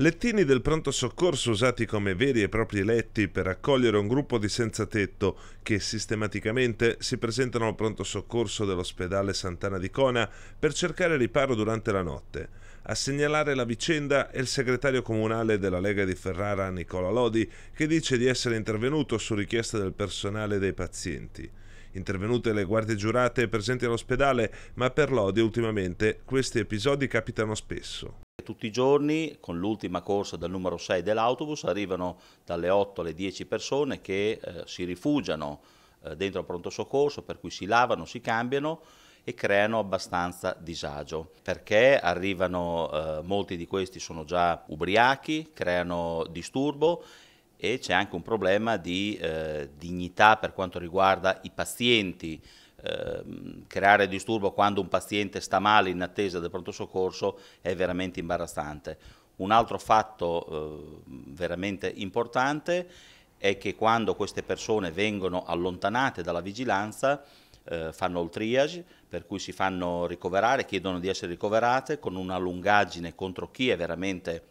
Lettini del pronto soccorso usati come veri e propri letti per accogliere un gruppo di senza tetto che sistematicamente si presentano al pronto soccorso dell'ospedale Sant'Ana di Cona per cercare riparo durante la notte. A segnalare la vicenda è il segretario comunale della Lega di Ferrara Nicola Lodi che dice di essere intervenuto su richiesta del personale dei pazienti. Intervenute le guardie giurate presenti all'ospedale, ma per Lodi ultimamente questi episodi capitano spesso. Tutti i giorni con l'ultima corsa del numero 6 dell'autobus arrivano dalle 8 alle 10 persone che eh, si rifugiano eh, dentro al pronto soccorso per cui si lavano, si cambiano e creano abbastanza disagio perché arrivano, eh, molti di questi sono già ubriachi, creano disturbo e c'è anche un problema di eh, dignità per quanto riguarda i pazienti Ehm, creare disturbo quando un paziente sta male in attesa del pronto soccorso è veramente imbarazzante. Un altro fatto eh, veramente importante è che quando queste persone vengono allontanate dalla vigilanza eh, fanno il triage, per cui si fanno ricoverare, chiedono di essere ricoverate con una lungaggine contro chi è veramente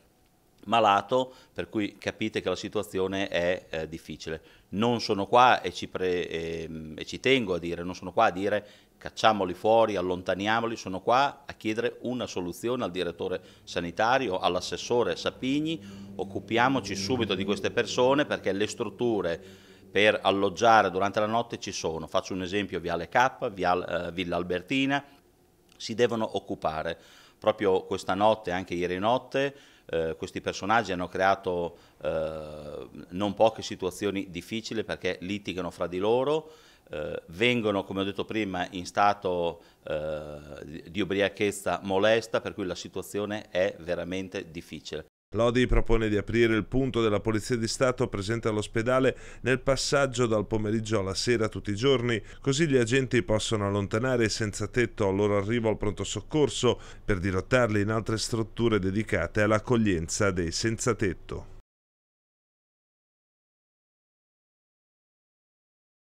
malato, per cui capite che la situazione è eh, difficile. Non sono qua e ci, pre, eh, e ci tengo a dire, non sono qua a dire cacciamoli fuori, allontaniamoli, sono qua a chiedere una soluzione al direttore sanitario, all'assessore Sapigni, occupiamoci subito di queste persone perché le strutture per alloggiare durante la notte ci sono, faccio un esempio Viale K, Vial, eh, Villa Albertina, si devono occupare. Proprio questa notte, anche ieri notte, eh, questi personaggi hanno creato eh, non poche situazioni difficili perché litigano fra di loro, eh, vengono, come ho detto prima, in stato eh, di ubriachezza molesta, per cui la situazione è veramente difficile. Lodi propone di aprire il punto della Polizia di Stato presente all'ospedale nel passaggio dal pomeriggio alla sera tutti i giorni, così gli agenti possono allontanare i senza tetto al loro arrivo al pronto soccorso per dirottarli in altre strutture dedicate all'accoglienza dei senza tetto.